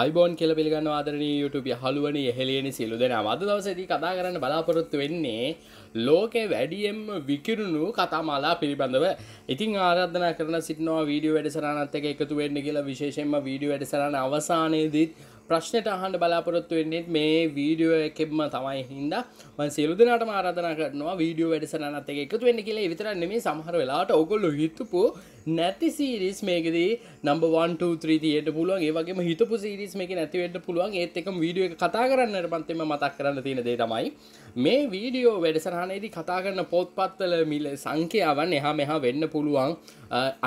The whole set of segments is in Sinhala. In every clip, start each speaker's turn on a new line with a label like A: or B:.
A: අයිබෝන් කෙල පිළිගන්න ආදරන YouTube හලුවන එහලෙන සිලු දෙෙන අද දවසදී කතා කරන්න බලාපොරොත්තු වෙන්නේ ලෝක වැඩියම් විකිරුණු කතා මලා පිළිබඳව ඉතින් ආරධන කරන සිටනවා වීඩියෝ වැඩසරනත් එක එකතු වෙන්න කියලා විශේෂෙන්ම වීඩියෝ වැඩසරන අවසානයේදීත් ප්‍රශ්නයට අහන්ඩ බලාපොරොත්තු වෙන්නේෙත් මේ වීඩියෝ එකෙක්ම තමයි හින්ද සිල්දනට ආරධන කරනවා වීඩියෝ වැඩසරනත් එක එකතු වෙන්න කියලා විතරන්න මේ සහර වෙලාට ඔකොල්ලු හිත්තුපු නැති සීරිස් මේකදී නම්බවන්ටත්‍රී තියට පුළුවන් ඒවගේ හිතපු සිරිස් මේක නැතිවට පුළුවන් ඒත් එකම වීඩියෝ එක කතා කරන්න පන්තෙම මතක් කරන්න තියෙන දේ තමයි මේ වීඩියෝ වැඩසරහනේදී කතා කරන පොත්පත්වල මිල සංඛ්‍යාවන් එහා මෙහා වෙන්න පුළුවන්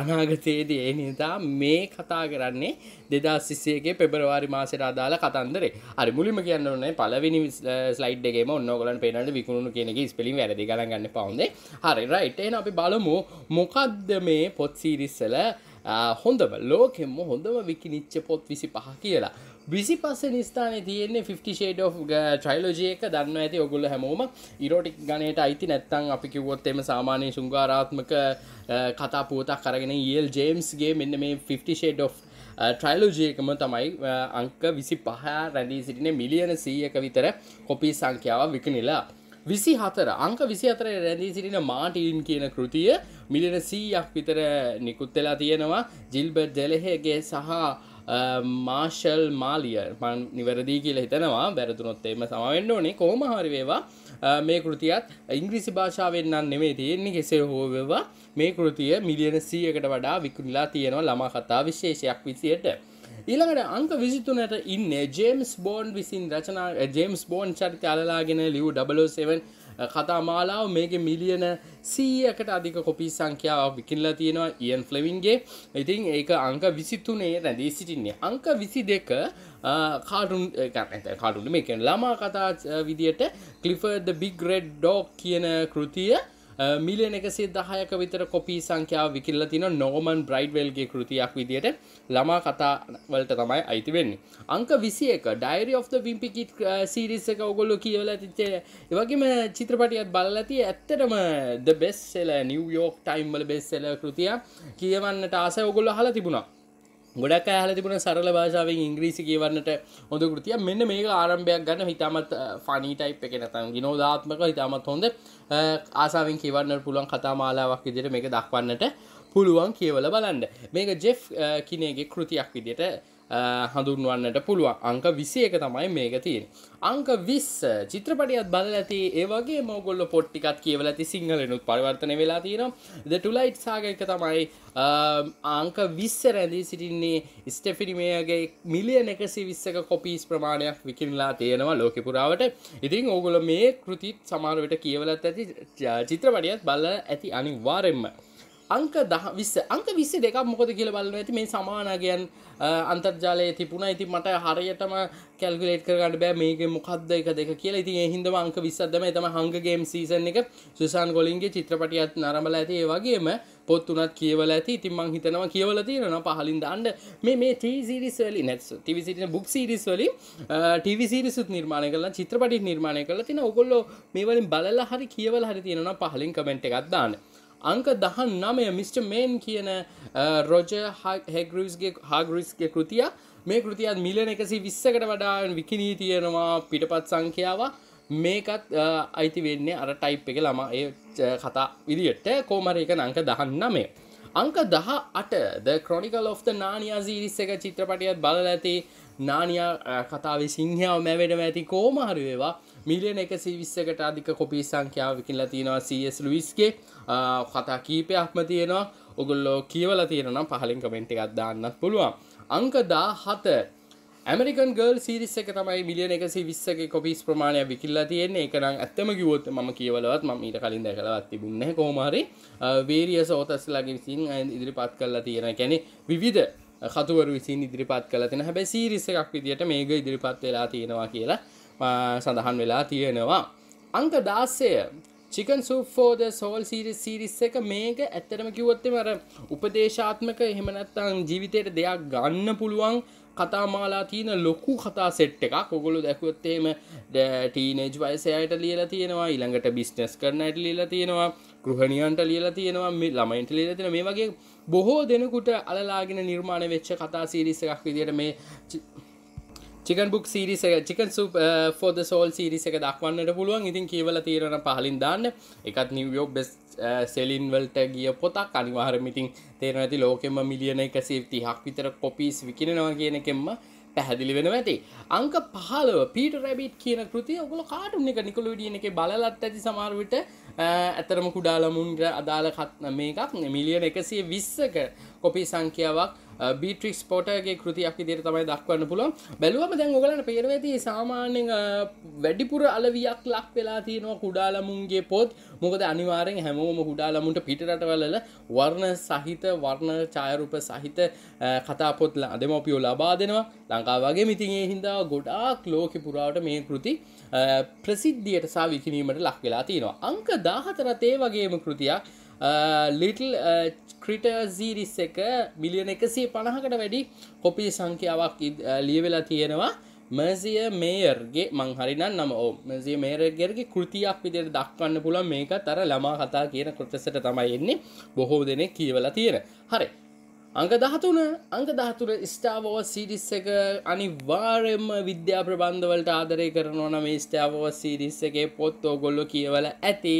A: අනාගතයේදී ඒ නිසා මේ කතා කරන්නේ දෙදා සිස්සයගේ පෙබරවාරි මාසට අදාළ කතන්දරේ අරි මුලිම කියන්න ඕනේ පලවිනි ස්ලයිඩ්ගේම ඔන්නගලන් පේනට විකුණු කෙනෙක ස්පිලිම් වැරදි කරගන්න පවන්ද හරි රයිට් එන අපි බලමු මොකක්ද මේ පොත්සි සීරිස්සල හොඳම ලෝකෙම හොඳම විකිනිච්ච පොත් විසි පහ කියලා. විසි පස්ස නිස්ථාන තියෙන්නේ 50ෂේඩ ට්‍රයිලෝජයක දන්න ඇති ඔගුල හැමෝම ඉරෝටික් ගනයට අයිති නැත්තං අපි කිවොත් එම සාමානය ශුංගාරාත්මක කතා පුවතක් කරගෙන ඒල් e ජේම්ස්ගේ මෙන්න මේ 50ෂේඩ් of ට්‍රයිලෝජයකම තමයි අංක විසි පහ රැඳී සිටින මිලියන සීයක විතර කොපි සංඛ්‍යාව විකනිලා විසි හතර අංක විසි අතර රැඳී සිටින මාටීන් කියන කෘතිය මිලින සීයක් විතර නිකුත්වෙලා තියෙනවා ජිල්බර් ජෙලහගේ සහ මාර්ශල් මාලියර් මන් නිවැරදිී කියලා හිතනවා බැරතුනොත්තේම සමවෙන්න ඕනේ කෝමහරිවේවා මේ කෘතියත් ඉංග්‍රීසි භාෂාවෙන් නම් නෙමේ තියෙන්නේ කෙසේ හෝවවා මේ කෘතිය මිලියන සීයකට වඩා විකුණලා තියෙනවා ළමා කතා විශේෂයක් විසියට ඊළඟට අංක විසිතුනට ඉන්න ජේම්ස් බෝන් විසින් රචනා ජේම්ස් බෝන් චරිත අලලාගෙන ලිව් 007 කතා මාලාව මේක මිලියන සීයකට අධික කොපි සංඛ්‍යාව විකිල්ලා තියෙනවා ඉයන් ෆ්ලවින්ගේ ඉතින් ඒක අංක විසිතුනේ රැඳී සිටින්නේ අංක විසි දෙක කාටුන් කාටුන් මේ ළමා කතා විදියට කලිෆර්ද බිග්‍රෙඩ් ඩෝක් කියන කෘතිය මිලියන එකසේ දහයක විතර කොපී සංඛ්‍යාව විකිල්ල තින නෝමන් බ්‍රයිඩ්වල්ගේ කෘතියක් විදියට ළමා කතාවලට තමයි අයිති වෙන්නේ අංක විසි එක ඩයිරි of විම්පිකිට් සීරිස් එක ඔගොල්ලු කියවල තිච්චේ එවගේම චිත්‍රපටියත් බලලති ඇත්තටම ද බෙස්සෙල නිවියෝක් ටයිම්වල බෙස්සෙල කෘතිය කියවන්නට ආස ඔගොල්ල හලා තිබුණා ගොඩක් ඇහල තිබුණ සරල භාෂාවෙන් ඉංග්‍රීසි කියවන්නට හොඳ කෘතිය මෙන්න මේ ආරම්භයක් ගන්න හිතාමත් ෆනීටයි් එක නතම් ගිනෝදාත්මක හිතාමත් හොඳ ආසාාවෙන් කියවන්න පුළුවන් කතා මාලාවක් ඉදිට මේක දක්වන්නට පුළුවන් කියවල බලන්න මේක ජෙෆ් කිනේගේ කෘතියක් විදිට හඳුන්වන්නට පුළුවන් අංක විසියක තමයි මේක තියෙන. අංක විස් චිත්‍රපටියත් බල ඇති ඒවගේ මෝගොල්ල පොට්ටිකත් කියවල ඇති සිංහලනුත් පරිවර්තන වෙලා තියෙනවා ද ටුලයිට් සාගක තමයි අංක විස්ස රැඳී සිටින්නේ ස්ටෙෆිනිමයගේ මිලියන එකසි විස්සක කොපිස් ප්‍රමාණයක් විකිරලා තියෙනවා ලෝක පුරාවට ඉතින් ඕගොල මේ කෘතිත් සමාරුවට කියවලත් ඇති චිත්‍රපටියත් බල ඇති අනිවාරෙන්ම. අංක දහ විස්ස අංක විස්ස දෙකක් මොකද කියල බලන්න ඇති මේ සමානගයන් අන්තර්ජාලය තිබුණා ඉති මට හරියටම කැල්ගලේට කරගන්න බෑ මේක මොකක්ද එක දෙක කියලා ඉතින් එහින්දම අංක විස්සදම තම හංගගේම් සීසන් එක සුසාන් ගොලින්ගේ චිත්‍රපටියත් නරඹල ඇති ඒ වගේම පොත් වනත් කියවල ඇති ඉතින් මං හිතනවා කියවල තියෙනවා පහලින් දාන්න මේ මේ ටීසිරිස් වලි නැත්ස් ටිවිසිටින බුක් සිරිස් වලින් ටිවිසිරිසුත් නිර්මාණය කරලා චිත්‍රපටි නිර්මාණය කරලා තියෙන ඔගොල්ලෝ මේ වලින් බලලා හරි කියවල හරි තියෙනවා පහලින් කමෙන්ට් එකක් දාන්න අංක දහන් නමය මිස්ට මේන් කියන රොජ හැගරුස්ගේ හාගරුස්ගේ කෘතිය මේ කෘතියත් මිලන එකසි විස්සකට වඩා විකිනී තියෙනවා පිටපත් සංඛ්‍යාව මේකත් අයිති වෙන්නේ අර ටයිප් එක ළම ඒ කතා විදියට කෝමර එක අංක දහන් නමේ අංක දහ අට ද කොනිකල් of නානයා සිරිස්ස එක චිත්‍රපටියත් බල ඇති නානයා කතාව සිංහාව මැවැඩම ඇති කෝමහරුවේවා මිලියන එක සිවිස්සකට අධික කොපී සංඛ්‍යාව විකිල්ල තියෙනවා සස් ලුවිස්ගේ කතා කීපයක්ම තියෙනවා ඔගුල්ලෝ කියවල තියෙනම් පහලින් කමෙන්ට් එකක් දාන්නත් පුළුවන් අංකදා හත ඇමරිකන් ගල් සිරිස් එක තමයි මිලියන එකසි විස්සගේ කොපිස් ප්‍රමාණය විකිල්ලා තියෙන්නේ එකනම් ඇත්තම කිවොත් ම කියවලවත් ම ඊට කලින් දැකලවත් තිබුන්න කෝමහරි වේරිය සෝතස් ලගේ විසින් ඉදිරිපත් කරලා තියෙන කැනෙ විවිධ කතුවර විසින් ඉදිරිපත් කල තින හැබැ සිරිස එකක් විදිට මේක ඉදිරිපත් වෙලා තියෙනවා කියලා සඳහන් වෙලා තියෙනවා අංක දාස්සය චිකන් සුප්ෆෝද සෝල් සිරි සිරිස් එක මේක ඇත්තටම කිවොත්තේ මර උපදේශාත්මක එහෙමනැත්තං ජීවිතයට දෙයක් ගන්න පුළුවන් කතාමාලා තියෙන ලොකු කතා සෙට් එකක් ඔගොලු දැකුවත්තේම ටීනේජ් වයසයට ලියලා තියෙනවා ඊළඟට බිස්නස් කරනයට ලියලා තියෙනවා ගෘහණියන්ට ලියලා තියෙනවා මේ ළමයින්ට ලියලා තියෙන මේ වගේ බොහෝ දෙනකුට අලලාගෙන නිර්මාණ වෙච්ච කතා සීරිස් එකක් විදිහට මේ chicken book series chicken for the soul series එක දක්වන්නට පුළුවන් ඉතින් කියවල තීරණ පහලින් දාන්න එකත් නිවියෝක් බෙස් සෙලින්වල්ට ගිය පොතක් අනිවාහරමිතින් තේරන ඇති ලෝකෙම මිලියන එක සිවති හක් විතර කොපිස් විකිනවා කියන එකෙම පැහැදිලි වෙන ඇති අංක පහලව පීට රැබිට් කියන කෘතිය ඔගොල කාටුන් එක නිකොල විඩිය එක බලලත් ඇති සමාර්විට uh, ඇතරම කුඩාලමුන්ට අදාළ කත්න මේකක් මිලියන එකසිය විස්සක කොපි සංඛ්‍යාවක් බිට්‍රික්ස් පොටගේ කෘතියක් දිර තමයි දක්වන්න පුළොන් බැලුවම දැන් ඔගලට පේරවති සාමාන්‍යෙන් වැඩිපුර අලවියක් ලක් වෙලා තියෙනවා කුඩාලමුන්ගේ පොත් මොකද අනිවාරෙන් හැමෝම හුඩාලමුන්ට පිටරටවලල වර්ණ සහිත වර්ණ චායරුප සහිත කතාපොත් අදමපියෝ ලබා දෙනවා ලංකා වගේ මිතින්ඒ හින්දා ගොඩාක් ලෝක පුරාවට මේ කෘති ප්‍රසිද්ධියට සා විකිනීමට ලක් වෙලා තියෙනවා අංක දාහතරතේ වගේම කෘතියක් ලිටල් ක්‍රිට සීරිස් එක මිලියන එකසේ පණහකට වැඩි කොපි සංඛ්‍යාවක් ලියවෙලා තියෙනවා මසිය මේර්ගේ මංහරිනන් නම ඕ මසිය මේරගෙරගේ කෘතියක් විදියට දක්වන්න පුළුව මේක තර ළමා කතා කියන කෘතසට තමයි එන්නේ බොහෝ දෙනෙ කියවලා තියෙන හරි අංක දහතුන අංක දහතුර ස්ටාවෝ සිරිස් එක අනිවාර්යම විද්‍යා ප්‍රබන්ධවලට ආදරය කරනවන මේ ස්ටාවෝ සිරිස් එකේ පොත් ඕගොල්ලො කියවල ඇති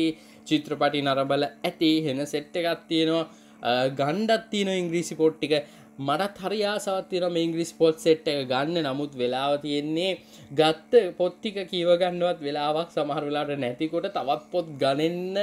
A: චිත්‍රපටි නරබල ඇති හෙන සෙට්ට එකත් තියෙනවා ගණ්ඩත් තියන ඉංග්‍රීසි පොට්ටික මටත් හරි ආසාත් තිරම ඉංග්‍රිස් පොත් සෙට් එක ගන්න නමුත් වෙලාව තියෙන්නේ ගත්ත පොත්තික කීවගන්නවත් වෙලාවක් සමහරලාට නැතිකොට තවත් පොත් ගණන්න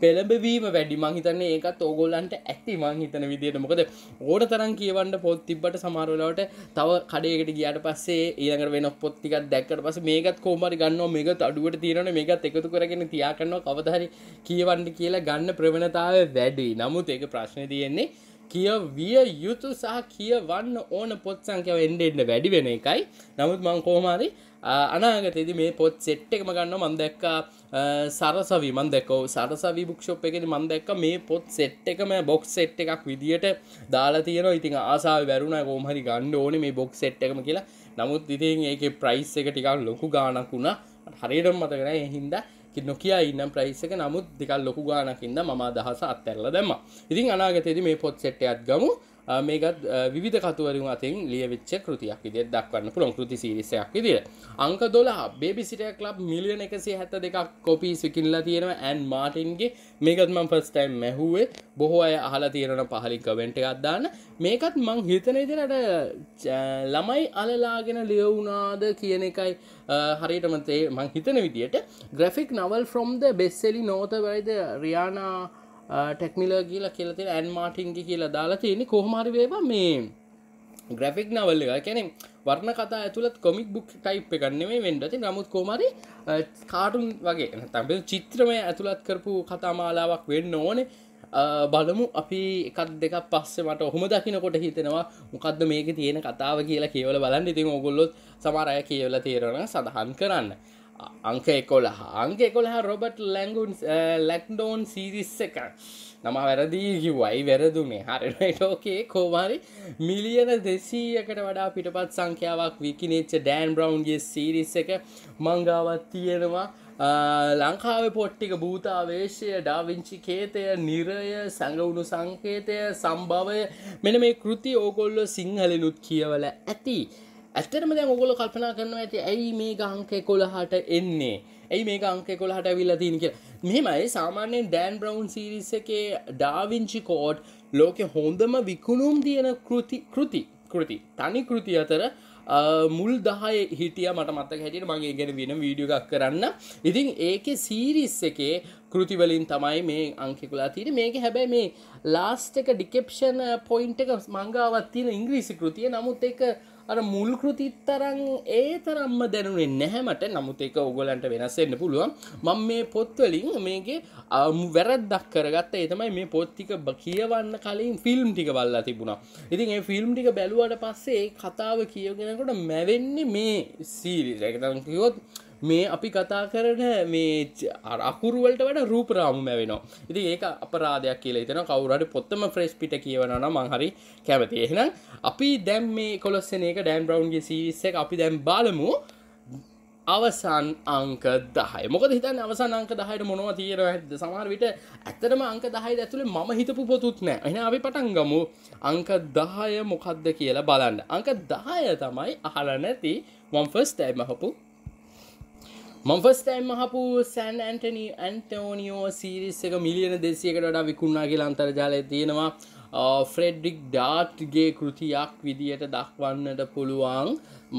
A: පෙළඹවීම වැඩි මංහිතන්නේ ඒකත් ඕගොල්ලන්ට ඇති මංහිතන විදියට මොකද ඕඩ තරන් කියවන්න පොත් තිබ්බට සමාරලාට තව කඩයකට ගියට පස්සේ ඒඟට වෙන පොත්තිකක් දැක්කට පස මේකත් කෝමරි ගන්න මේක අඩුවට තිරන මේකත් එකතු කරගෙන තියාකන්නවා කවදහරි කියවන්න කියලා ගන්න ප්‍රවණතාව වැඩි නමුත් ඒක ප්‍රශ්න තියෙන්නේ කිය විය යුතු සහ කියවන්න ඕන පොත් සංකව එන්ඩ එන්න වැඩි වෙන එකයි නමුත් මං කෝමාරි අනාගතෙදි මේ පොත් සෙට් එකම ගන්න මන් දැක්ක සරසවි මන් දැකව සරසවි භක්ෂප් එකෙන මන් දැක්ක මේ පොත් සෙට් එකම බොක් සෙට් එකක් විදිට දාලා තියෙන ඉතින් ආසාාව වැරුණ කෝමහරි ගණ්ඩ ඕන මේ බොක් සෙට් එකම කියලා නමුත් ඉතින් ඒක ප්‍රයිස් එක ටිකක් ලොකු ගානක් වුණා හරිරම් මතකරන හින්දා නොකිය ඉන්න ප්‍රයිස් එක නමුත් දෙකල් ලොකු ගානකින්ද මම දහස අත්තරල දැම ඉතින් අනාගතෙද මේ පොත් සෙට්ටයත් ගමු මේකත් විධ කතුවරුන් අතින් ලියවිච්ච කෘතියක් විදිිය දක්වන්න පුළොන් කෘති සිරිසයක් විදිර අංක දොලා බේබිසිට ලබ් මිලියන එකසේ හැත දෙකක් කොපී සිකිල්ලා තියෙනවා ඇන් මාටින්ගේ මේකත් මං පස්ටයිම් මැහුවේ බොහෝ අය අහලා තියෙනන පහලින් කවෙන්ට අත්දාන්න මේකත් මං හිතන ඉදිරට ළමයි අලලාගෙන ලියවුනාද කියන එකයි හරිටමතේ මං හිතන විදියට ග්‍රෆික් නවල් ෆ්‍රොම් ද බෙස්සෙලි නෝත වැයිද රියානා ටෙක්මිල කියල කියලති ඇන් මාටිංගි කියලා දාලා තියෙන කොහමරි වේවා මේ ග්‍රෆික් නවල්ල කැනෙ වර්ණ කතා ඇතුළත් කොමික් බුක් ටයිප් එකන්නේ වෙන්ඩති නමුත් කෝමරි කාටුන් වගේ තැබ චිත්‍රමය ඇතුළත් කරපු කතාමාලාවක් වෙන්න ඕනේ බලමු අපි එකත් දෙක පස්සේ මට ඔහොම දකිනකොට හිතෙනවා මොකක්ද මේක තියෙන කතාව කියලා කියවල බලන්න ඉතින් ඔගොල්ලොත් සමරය කියවල තේරෙන සඳහන් කරන්න අංක එකොලහ අංක එකොලහ රොබට් ලැංගුන් ලැක්ඩෝන් සිරිස්ස එක නම වැරදිී කිව්වයි වැරදුනේ හරිටෝකේ කෝවාරි මිලියන දෙසීයකට වඩා පිටපත් සංඛ්‍යාවක් විකිනෙච්ච ඩෑන් බ්‍රවන්්ගේ සිරිස් එක මංගාවත් තියෙනවා ලංකාව පොට්ටික භූතාවේශය ඩාවිංචි කේතය නිරය සඟවුණු සංකේතය සම්භවය මෙන මේ කෘති ඕගොල්ලො සිංහලනුත් කියවල ඇති ඇත්තරම දැන් ඔගොල කල්පනා කරනවා ඇති ඇයි මේ ගංක කොළහට එන්නේ ඇයි මේ ගංක කොළහට ඇවිල්ලා තියෙන කියලා මෙහෙමයි සාමාන්‍යයෙන් ඩෑන් බ්‍රවුන් සිරිස් එකේ ඩාවිංචි කෝඩ් ලෝකෙ හොඳම විකුණුම් තියෙන කෘති කෘති කෘති තනි කෘති අතර මුල් දහය හිටිය මට මතක හැටියට මගේ ගැන වෙන වීඩියෝ එකක් කරන්න ඉතින් ඒක සීරිස් එකේ කෘතිවලින් තමයි මේ අංකෙකුලා තියෙන මේක හැබැයි මේ ලාස්ට එක ඩිකෙප්ෂන් පොයින්් එක මංගාවත් තියෙන ඉංග්‍රීසි කෘතිය නමුත් එක අර මුල් කෘතිත් තරන් ඒ තරම්ම දැනුනේ නැහැමට නමුත් එක ඔගොලන්ට වෙනස්සෙන්න්න පුළුවන් මං මේ පොත්වලින් මේගේ අමු වැරද්දක් කරගත්ත ඒතමයි මේ පොත්තික බ කියවන්න කලින් ෆිල්ම් ටික බල්ලා තිබුණා ඉතින් ඒ ෆිල්ම් ටික බැලුවට පස්සේ කතාව කියගෙනකොට මැවෙන්නේ මේ සීරි රැකතන් කිවොත් මේ අපි කතා කරන මේ අකුරුවලට වැඩ රූපරාමුම වෙනවා ඉති ඒක අපරාධයක් කියලා එතන කවුරට පොත්තම ෆ්‍රෙස්් පිට කියවන මංහරි කැමති එහෙනම් අපි දැම් මේ කොලොස්සන එක ඩෑන් බ්‍රවන්්ගේ සිරිස්සක් අපි දැම් බලමු අවසන් අංක දහය මොක හිතන් අවසන් අංක දහයට මොනව තීර ඇද සමහර විට ඇත්තටම අංක දහය ඇතුළේ මම හිතපු පොතුත් නෑ එන අපි පටන්ගමු අංක දහය මොකක්ද කියලා බලන්න අංක දහය තමයි අහල නැති වම්ෆස් ටෑම හපු මං ෆස්ටයිම් මහපු සැන් ඇන්ටනි ඇන්ටෝනිියෝ සීරිස් එක මිලියන දෙසියකට වඩා විකුණා කියලා අන්තර්ජාලය තියෙනවා ෆ්‍රෙඩ්ඩික් ඩාට්ගේ කෘතියක් විදියට දක්වන්නට පුළුවන්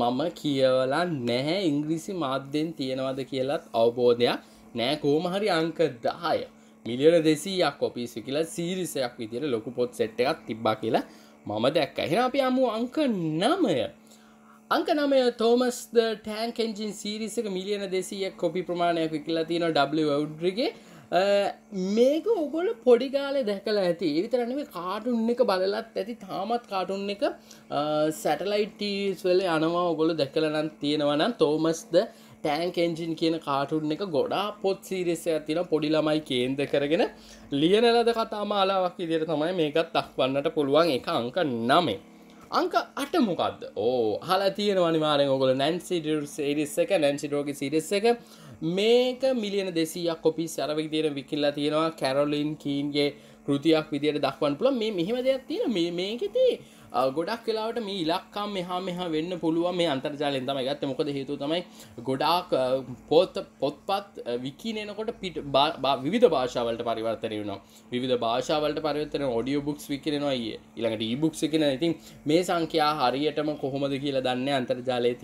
A: මම කියවලා නැහැ ඉංග්‍රීසි මාධ්‍යෙන් තියෙනවද කියලත් අවබෝධයක් නෑ කෝමහරි අංක දාය මිලියන දෙසීයක් ඔපිසි කියලා සීරිසයක් විදියට ලොකු පොත් සෙට් එකක් තිබ්බා කියලා මම දැක්ක එහෙන අපි අමු අංක නමය අංකනමය තෝමස් ද ටෑන් කෙන්ජින් සීරිසක මිලියන දෙසීයක් කොපි ප්‍රමාණයක් විකිලා තියෙන ඩ්ගේ මේක ඔගොල පොඩිගාලෙ දැකල ඇති විතරනම කාටුන් එක බලලත් ඇති තාමත් කාටුන් එක සැටලයිටස්වල යනවා ඔගොල දැකලනම් තියෙනවනම් තෝමස්ද ටෑන්ක් එන්ජින් කියන කාටුන් එක ගොඩා පොත් සීරිසය තින පොඩිළමයි කේන්ද කරගෙන ලියනලද කතාමාලාවක් ඉදිර තමයි මේකත් දක්වන්නට පුළුවන් එක අංක නමේ අංක අට මොකක්ද ඕ හලා තියෙන අනිවාරෙන් ඔගොල නැන්සි රිස් එක නැන්සි රෝග සිරිස් එක මේක මිලියන දෙසීයක් කොපි සරවි තියෙන විකිල්ලා තියෙනවා කැරොලින් කීන්ගේ කෘතියක් විදියට දක්වන් පුල මේ මෙහෙම දෙයක් තියෙන මේකෙති ගොඩක් වෙලාවට මේ ඉලක්කම් මෙහා මෙහා වෙන්න පුළුවන් මේ අන්තර්ජාලයෙන් තමයි ගත්ත මොකද හේතු තමයි ගොඩාක් පොත් පොත්පත් විකිනනකොට පිට විධ භාෂාවලට පරිවර්තනය වුණා විධ භාෂාවලට පරිවර්තන ඔඩියෝ බුක්ස් විකිරෙනවා අය ඊළඟට ඊබුක්ස් එකෙන ඉතින් මේ සංඛ්‍යා හරියටම කොහොමද කියලා දන්න අන්තර්ජාලය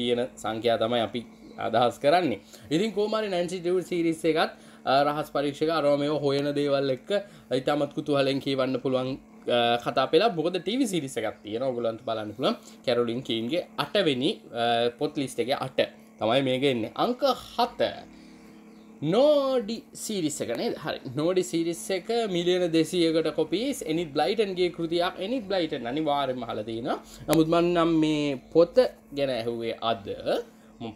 A: තියෙන සංඛ්‍යා තමයි අපි අදහස් කරන්නේ ඉතින් කෝමරි නැන්සිටව් සිරිස්ස එකත් රහස් පරීක්ෂක අරෝමයෝ හොයන දේවල් එක්ක ඉතාමත් කුතුහලෙන් කියවන්න පුළුවන් කතා පෙලා බොකද ටව සිරිස එකක් තියෙන ඔගුලන්ට බලන්න පුළන් කැරලින්කන්ගේ අටවෙනි පොත් ලිස්ට එක අට තමයි මේක එන්නේ අංක හත නෝඩි සිරිස එකන හරි නෝඩි සිරිස් එක මිලියන දෙසියකට කොපිස් එනි බ්ලයිටන්ගේ කෘතියක් එනි බ්ලයිට අනිවාරම හලදීන නමුත්මන් නම් මේ පොත ගැන ඇහුවේ අද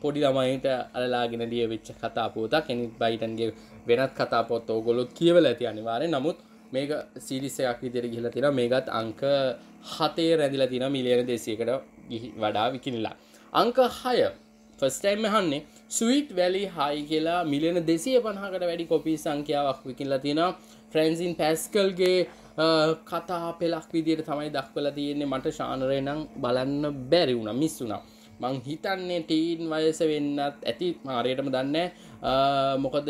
A: පොඩි ළමයිට අලලාගෙන දිය වෙච්ච කතාපෝතක් එනිත් බයිටන්ගේ වෙනත් කතාපොත් ඕගොලොත් කියවල ඇති අනිවාරය නමුත් මේක සිරිස්සයක් විදිර ගිහිල තින මේකත් අංක හතේ රැදිල තින මිලියන දෙසියකට ගිහි වඩා විකිනිලා අංක හය ෆස්ටයිම් හන්නේ සුවිට් වැලි හයි කියලා මිලියන දෙසිය පණහකට වැඩි කොපී සංඛ්‍යාවක් විකිල්ල තින ෆ්‍රැන්සින් පැස්කල්ගේ කතා පෙලක් විදියට තමයි දක්වල තියෙන්නේ මට ශානරය නම් බලන්න බැරි වුණ මිස්සුනා මං හිතන්නේ ටීන් වයස වෙන්නත් ඇති මාරයටම දන්න මොකද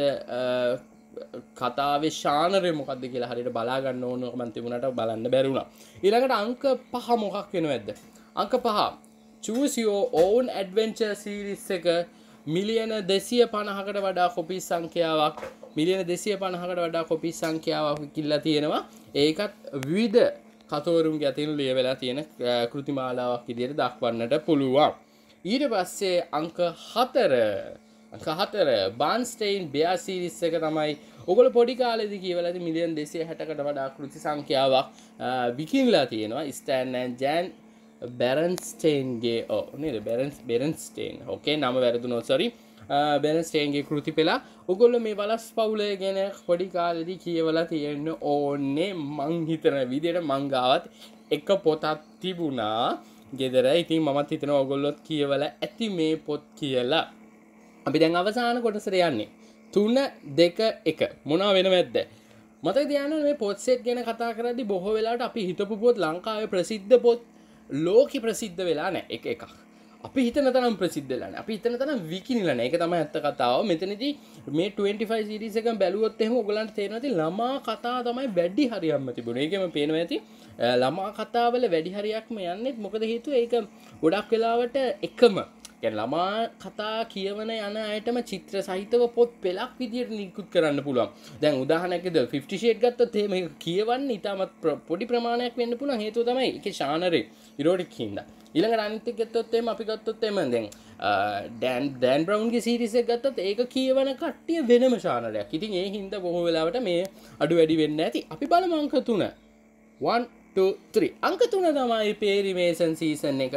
A: කතාව ශානරය මොකක්ද කියලා හරිට බලාගන්න ඕන මන්තිමුණට බලන්න බැරුණා ඉළඟට අංක පහ මොකක් වෙන ඇද අංක පහ චූසිෝ ඔවුන් ඇඩවෙන්ච සීරිස් එක මිලියන දෙසිය පණහකට වඩා කොපි සංඛ්‍යාවක් මිලියන දෙසිය පණහකට වඩා කොපි සංඛ්‍යාවක් කිල්ලා තියෙනවා ඒකත් විවිධ කතෝරුම් ගැතින් ලියවෙලා තියෙන කෘතිමාලාවක් ඉදියට දක්වන්නට පුළුවන් ඊට පස්සේ අංක හතර කහතර බාන්ස්ටයින් බ්‍යාසිරිස් එක තමයි ඔගොල පොඩි කාලෙදි කියවලද මිලියන් දෙසේ හැටකට වඩා කෘති සංඛ්‍යාවක් විකින්ලා තියෙනවා ස්ටෑන්න් ජෑන් බැරන්ස්ටේන්ගේ ඕ නද බැරන්ස් බෙරන්ස්ටේන් ඕකේ නම වැරදු නොසරි බැනස්ටේන්ගේ කෘති පෙලා ඔගොල්ල මේ බලස් පවුලය ගැන පොඩි කාලෙදි කියවලා තියෙන්න ඕන්නේ මංහිතන විදියට මංගාවත් එක පොතත් තිබුණා ගෙදර ඉතින් මමත් හිතන ඔගොල්ලොත් කියවල ඇති මේ පොත් කියලා අපි දැන් අවසාන කොටසර යන්නේ තුන්න දෙක එක මොනා වෙන ඇත්ද මත දයන මේ පොත්සෙත් ගැන කතා කරදි බොහෝ වෙලාට අපි හිතපු පොත් ලංකාව ප්‍රසිද්ධ පොත් ලෝක ප්‍රසිද්ධ වෙලා නෑ එක එකක් අපි හිතන තරම් ප්‍රසිද්ධලන අපි හිතන තරම් විකිනිලන එක තම ඇත්ත කතාව මෙතනද මේ 25 සිරිසක බැලුවොත් එහම ගොලන්ට තේරනති ළමා කතා තමයි වැඩි හරියම්ම තිබුණ ඒකම පේනව ඇති ළමා කතාවල වැඩිහරයක්ම යන්නෙත් මොකද හේතු ඒක ගොඩක් වෙලාවට එකම ගැන ළමා කතා කියවන යන අයටම චිත්‍ර සහිතව පොත් පෙලක් විදියට නිකුත් කරන්න පුළුවන් දැන් උදාහනකද ෆිෂේට් ගත්තත් ඒම කියවන්න ඉතාමත් පොඩි ප්‍රමාණයක් වෙන්න පුළුවන් හේතුව තමයි එක ශානරේ ඉරෝටික් හින්ද ඉළඟ අනිත්‍ය ගත්තොත්තේම අපි ගත්තොත්තේම දැන් ඩැන් ඩැන් බ්‍රවන්ගේ සිරිස ගත්තත් ඒක කියවන කට්ටිය වෙනම ශානරයක් ඉතින් ඒ හින්ද බොහෝ වෙලාවට මේ අඩු වැඩි වෙන්න ඇති අපි බලමංක තුන 1 3 අංක තුන තමයි පේරිමේසන් සීසන් එක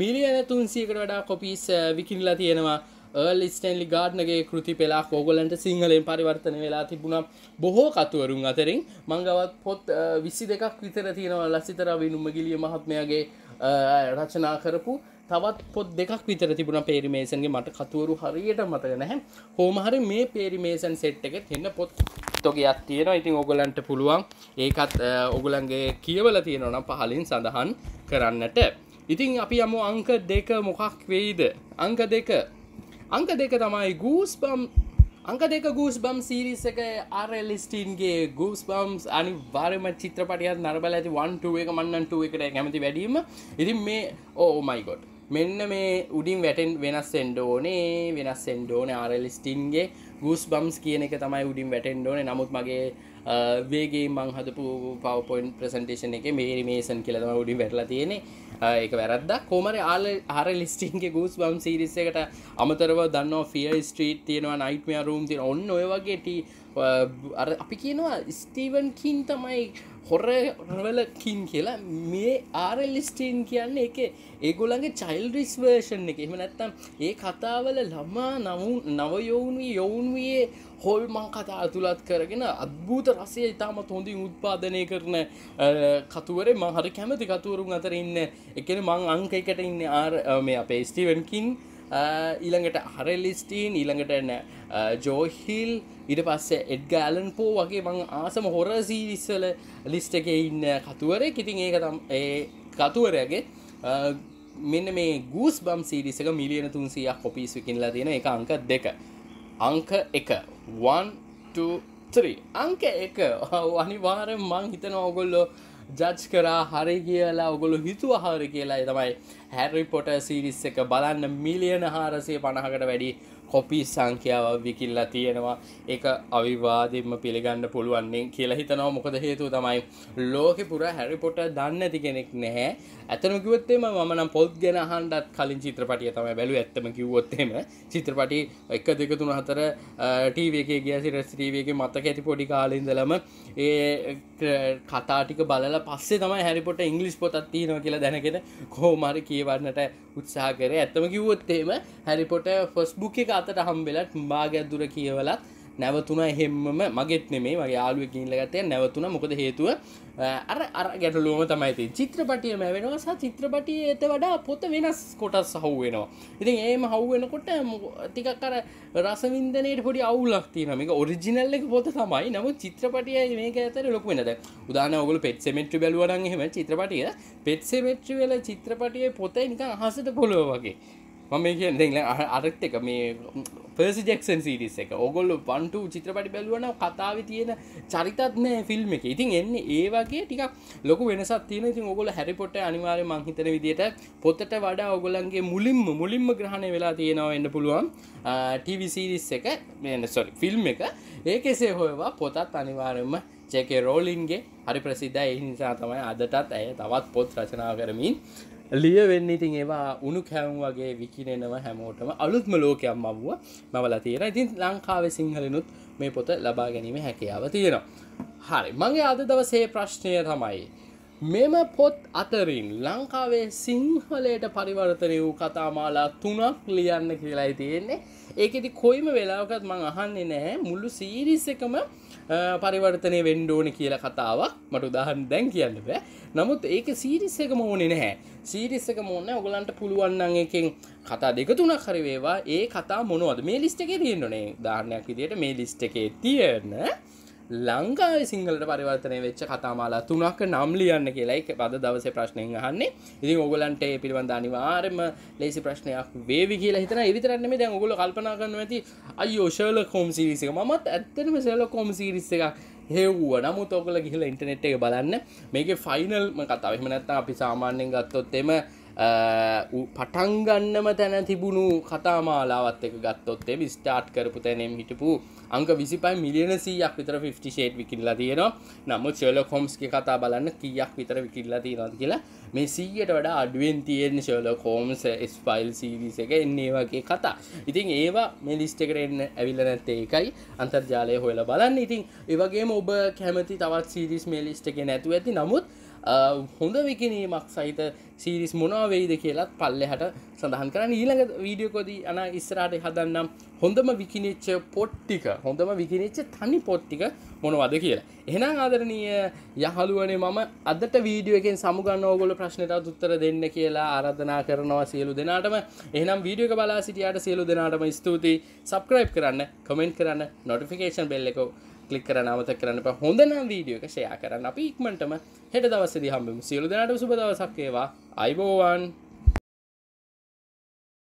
A: මිලියන තුන්සියකට වඩා කොපිස් uh, විකිල්ලා තියෙනවා ඒල් ස්ටන්ලි ගාඩ්නගේ කෘති පෙලා කෝගලන්ට සිංහලෙන් පරිවර්තන වෙලා තිබුණා බොහෝ කතුවරුන් අතරින් මංගවත් පොත් uh, විසි දෙකක් විතර තියෙනවා ලස්සිතර විනුම්ම ගිලිය මහත්මයාගේ uh, රචනා කරපු තවත් පොත් දෙකක් විතර තිබුණ පේරිමේසන්ගේ මට කතුවරු හරියට මතක නැහැ හෝමහරි මේ පේරිමේසන් සෙට් එක තින්න පොත් තොගයක් තියෙන ඉතින් ඔගොලන්ට පුළුවන් ඒකත් ඔගුලන්ගේ කියවල තියෙනවන පහලින් සඳහන් කරන්නට ඉතිං අපි යමු අංක දෙක මොකක් වෙයිද අංක දෙක අංක දෙක තමයි ගූස් බම් අංක දෙක ගූස් බම් සිරිස එක අරලිස්ටීන්ගේ ගූස් බම්ස් අනි වාරම චිත්‍රපටියත් නරබල ඇති වන්ටුව එක මන්නන්ටුව එකට කැමති වැඩීම ඉතින් මේ ඕ oh මයිකොට් මෙන්න මේ උඩින් වැටෙන් වෙනස් සෙන්ඩෝනේ වෙනස් සෙන්ඩෝන ආරලිස්ටින්ගේ ගස් බම්ස් කියන එක තමයි උඩින් වැටෙන්ඩෝන නමුත් මගේ වේගේ මං හදපු පවපොයින් ප්‍රසන්ටේෂන එක මේරි මේසන් කියලතම උඩින් වැටලා තියෙනෙ ඒක වැරද්ද කොමර ආල හර ලිස්ටින්ගේ ගස් බම් සිරිස්සකට අමතරව දන්න ෆිය ස්ට්‍රීට් තියෙනවා නයිට්මය රුම් තිය ඔන්න ඔය වගේට Uh, අර අපි කියනවා ස්ටීවන් කින් තමයි හොර රවලකින් කියලා මේ ආරල්ස්ටීන් කියන්න එක ඒගොලගේ චයිල්ඩිස් වර්ෂන් එක එම නැත්තම් ඒ කතාවල ළමා නවුන් නවයෝවුන්ී යොවුන්වයේ හොල්මං කතා ඇතුළත් කරගෙන අත්භූත රසය ඉතාමත් හොඳින් උත්පාදනය කරන කතුවරේ මහර කැමති කතුවරුන් අතර ඉන්න එකන මං අංක එකට ඉන්න ආර් මේ අපේ ස්ටීවන්කින් ඊළඟට හරලිස්ටීන් ඊළඟට ජෝහිල් ඉට පස්සේ එඩ්ගෑලන් පෝ වගේ මං ආසම හොර සීරිස්සල ලිස්ට එක ඉන්න කතුවරේ ඉතින් ඒක තම් ඒ කතුවරයගේ මෙන්න මේ ගූස් බම් සීරිසක මිලියන තුන්සියක් කොපිස් විකින්ලා තියෙන එක අංක දෙක අංක එක 1 2 3 අංක එක අනිවාරෙන් මං හිතන ඕගොල්ලෝ ජජ් කරා හරි කියලා ඔගොලු හිතුව හරි කියලා තමයි හැරි පොට සිරිස් එක බලන්න මිලියන හාරසය පණහකට වැඩි කොපි සංඛ්‍යාව විකිල්ලා තියෙනවා එක අවිවාදෙන්ම පිළිගන්න පුළුවන්නේ කියලා හිතනවා මොකද හේතුව තමයි ලෝකෙ පුරා හැරිපොට දන්න ඇති කෙනෙක් නැහැ ඇතනම කිවත්තේම මම නම් පොත් ගැන අහන්ඩත් කලින් චිත්‍රපටිය තමයි බැලු ඇත්තම කිව්වොත්තේම චිත්‍රපටි එක දෙක තුන හතර ටීවක ගෑසි රස්ටීවගේ මතක ඇති පොඩි කාලින්දලම ඒ කතාටික බලල පස්සේ තමයි හැරිපොට ඉංගලිස් පොතත් තියෙනවා කියලා දැනගෙන කෝමරි කියවන්නට උත්සා කර ඇත්තම කිව්වොත්තේම හැරිපොට ෆස්බුක් එක තාතට හම්බෙලත් මාගැදුර කියවලත් නැවතුන එහෙම්ම මගෙත් නෙමේ වගේ යාලුව කියීලගතය නැවතුන මොකද හේතුව අර අර ගැටලුවම තමයිති චිත්‍රපටිය මැවෙනවා සහ චිත්‍රපටිය ඇත වඩා පොත වෙනස් කොටස් හව් වෙනවා ඉතින් ඒම හව් වෙනකොට ටිකක් කර රසවින්දනයට පොඩි අවුලක් තියෙන මේක ඔරිජිනල් එක පොත තමයි නමුත් චිත්‍රපටිය මේක ඇතර ලොක වෙනද උදාන ඔගල පෙත්සෙමෙට්‍රි බැලුවනන් එහෙම චිත්‍රපටිය පෙත්සෙමෙට්‍රි වෙල චිත්‍රපටිය පොත නික අහසට පොළොව වගේ මම කිය දෙල අරත් එක මේ පර්සි ජෙක්සන් සිරිස් එක ඔගොල්ලු පන්ටු චිත්‍රපටි බැලුවන කතාව තියෙන චරිතත්න ෆිල්ම් එක ඉතින් එන්න ඒවාගේ ටික් ලොක වෙනසත් තියෙන ඉතින් ඔගොල හැරිපොට අනිවාර මංහිතන විදිට පොත්තට වඩා ඔගොලන්ගේ මුලින්ම මුලින්ම ග්‍රහණය වෙලා තියෙනවා එන්න පුළුවන් ටවිසිරිස් එක මෙසොරි ෆිල්ම් එක ඒ කෙසේ හොයවා පොතත් අනිවාරෙන්ම චේකේ රෝලින්ගේ හරි ප්‍රසිද්ධ ඒ නිසා තමයි අදටත් ඇය තවත් පොත් රචනා කරමින් ලිය වෙන්න ඉතින් ඒවා උුණු කැවම් වගේ විකිනෙනව හැමෝටම අලුත්ම ලෝකයක් මව්ව මවල තියෙන ඉතින් ලංකාව සිංහලනුත් මේ පොත ලබා ගැනීම හැකියාව තියෙනවා හරි මගේ අද දවසේ ප්‍රශ්නය තමයි මෙම පොත් අතරින් ලංකාවේ සිංහලයට පරිවර්තනය වූ කතාමාලා තුනක් ලියන්න කියලායි තියෙන්නේ ඒකෙති කොයිම වෙලාවකත් මං අහන්නේ නැහැ මුල්ලු සීරිස් එකම පරිවර්තනය වෙන්ඩෝන කියල කතාවක් මට උදාහන් දැන් කියන්න බෑ නමුත් ඒක සීරිස්සක මෝනේ නැහැ සීරිස්සක මෝන ඔගලන්ට පුළුවන්නන් එකෙන් කතා දෙක තුනක් හරිවේවා ඒ කතා මොනවද මේ ලිස්ට එක තියෙන්න්නනේ ධාරණයක් විදියට මේ ලිස්ට එකේ තියෙන්න ලංකාවේ සිංහලට පරිවර්තනය වෙච්ච කතාමාලා තුනක් නම් ලියන්න කියලා එක පද දවසේ ප්‍රශ්නයෙන් අහන්නේ ඉතින් ඔගලන්ට ඒ පිළිබඳ අනිවාර්යම ලේසි ප්‍රශ්නයක් වේවි කියලා හිතන විතරක් නෙමෙයි දැන් ඔයගොල්ලෝ කල්පනා කරනවා ඇති අයියෝ ෂර්ලොක් හෝම්ස් සීරීස් එක මමත් ඇත්තටම ෂර්ලොක් හෝම්ස් සීරීස් එකක් හෙව්ුව නමුත් ඔකල ගිහිල ඉටනෙට් එක බලන්න මේක ෆයිනල්ම කතාව එහමනැත්තා අපි සාමාන්‍යෙන් ගත්තොත් එම පටන්ගන්නම තැන තිබුණු කතාමාලාවත් එක ගත්තොත් එම ස්ටාට් කරපු තැනෙම් හිටපු අංක විසිපයි මිලියන සීයක් විතර ෆිෂේට් විකිල්ලා තියෙනවා නමුත් ශලො කෝම්ස්ගේ කතා බලන්න කියක් විතර විකිල්ලා තියෙනද කියලා මේ සීයට වඩා අඩුවෙන් තියෙන ශලො කෝම්ස එස් ෆයිල් සීවිස එක එන්නේ වගේ කතා ඉතින් ඒවා මේ ලිස්ට කරන්න ඇවිල්ල නැත්තේ එකයි අන්තර්ජාලය හොයලා බලන්න ඉතින් ඒවගේම ඔබ කැමති තවත් සීරිස් මේ ලිස්ට එක නැතුව ඇති නමුත් හොඳ විකිනීමක් සහිත සීරිස් මොනාවෙයිද කියලත් පල්ලෙහට සඳහන් කරන්න ඊළඟ වීඩියෝකොදී අන ඉස්රාට හදන්නම් හොඳම විකිනිච්ච පොට්ටික හොඳම විකිනිච්ච තනි පොට්ටික මොනවද කියලා. එහෙනම් ආදරණීය යහළුවනේ මම අදට වීඩියෝ එකෙන් සමුගන්න ඕගොල්ලෝ ප්‍රශ්නෙට උත්තර දෙන්න කියලා ආරාධනා කරනවා සියලු දෙනාටම. එහෙනම් වීඩියෝ එක බලා සිටියාට සියලු දෙනාටම ස්තුතියි. subscribe කරන්න, comment කරන්න, notification bell එක කලික් කර නවත කරන්න හොඳනම් වීඩියෝ එක ෂයා කරන්න අපි ඉක්මටම හෙට දවස දිහම්බම සියලු දෙනට සුබදවසක්කේවා අයිබෝවන්